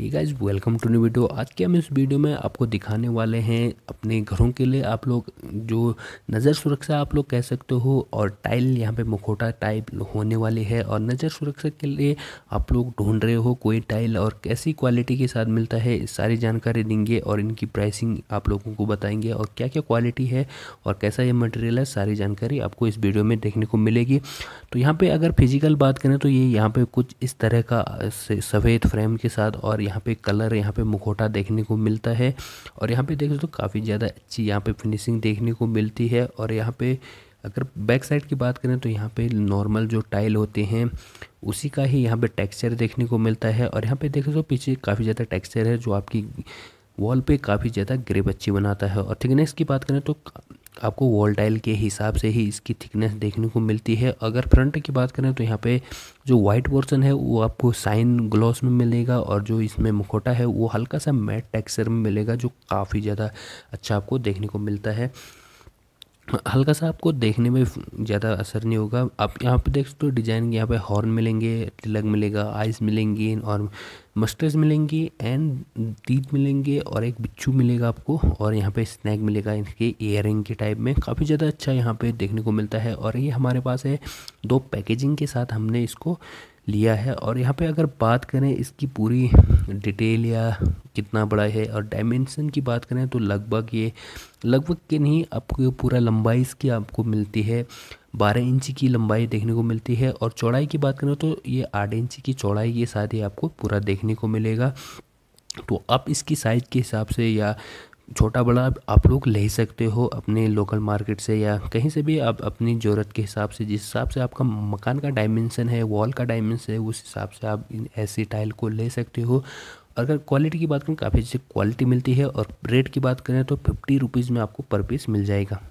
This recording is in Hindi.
he guys welcome to new video आज के हम इस वीडियो में आपको दिखाने वाले हैं अपने घरों के लिए आप लोग जो नज़र सुरक्षा आप लोग कह सकते हो और टाइल यहाँ पे मुखोटा टाइप होने वाली है और नज़र सुरक्षा के लिए आप लोग ढूंढ रहे हो कोई टाइल और कैसी क्वालिटी के साथ मिलता है सारी जानकारी देंगे और इनकी प्राइसिंग आप लोगों को बताएंगे और क्या क्या क्वालिटी है और कैसा ये मटेरियल है सारी जानकारी आपको इस वीडियो में देखने को मिलेगी तो यहाँ पर अगर फिजिकल बात करें तो ये यहाँ पर कुछ इस तरह का सफ़ेद फ्रेम के साथ और यहाँ पे कलर यहाँ पे मुखोटा देखने को मिलता है और यहाँ पे देख सकते हो काफ़ी ज़्यादा अच्छी यहाँ पे फिनिशिंग देखने को मिलती है और यहाँ पे अगर बैक साइड की बात करें तो यहाँ पे नॉर्मल जो टाइल होते हैं उसी का ही यहाँ पे टेक्सचर देखने को मिलता है और यहाँ पे देख सकते हो पीछे काफ़ी ज़्यादा टेक्सचर है जो आपकी वॉल पे काफ़ी ज़्यादा ग्रेप अच्छी बनाता है और थिकनेस की बात करें तो आपको वॉल टाइल के हिसाब से ही इसकी थिकनेस देखने को मिलती है अगर फ्रंट की बात करें तो यहाँ पे जो वाइट पोर्सन है वो आपको साइन ग्लॉस में मिलेगा और जो इसमें मुखोटा है वो हल्का सा मैट टेक्सचर में मिलेगा जो काफ़ी ज़्यादा अच्छा आपको देखने को मिलता है हल्का सा आपको देखने में ज़्यादा असर नहीं होगा आप यहाँ पे देख सकते हो डिज़ाइन यहाँ पे हॉर्न मिलेंगे तिलक मिलेगा आइस मिलेंगी और मस्टर्स मिलेंगी एंड टीथ मिलेंगे और एक बिच्छू मिलेगा आपको और यहाँ पे स्नैक मिलेगा इनके ईयर के टाइप में काफ़ी ज़्यादा अच्छा यहाँ पे देखने को मिलता है और ये हमारे पास है दो पैकेजिंग के साथ हमने इसको लिया है और यहाँ पर अगर बात करें इसकी पूरी डिटेल या कितना बड़ा है और डायमेंशन की बात करें तो लगभग ये लगभग के नहीं आपको पूरा लंबाई इसकी आपको मिलती है बारह इंच की लंबाई देखने को मिलती है और चौड़ाई की बात करें तो ये आठ इंच की चौड़ाई के साथ ही आपको पूरा देखने को मिलेगा तो आप इसकी साइज़ के हिसाब से या छोटा बड़ा आप लोग ले सकते हो अपने लोकल मार्केट से या कहीं से भी आप अपनी ज़रूरत के हिसाब से जिस हिसाब से आपका मकान का डायमेंसन है वॉल का डायमेंसन है उस हिसाब से आप इन ऐसी टाइल को ले सकते हो अगर क्वालिटी की बात करें काफ़ी अच्छी क्वालिटी मिलती है और रेट की बात करें तो फिफ्टी रुपीज़ में आपको पर पीस मिल जाएगा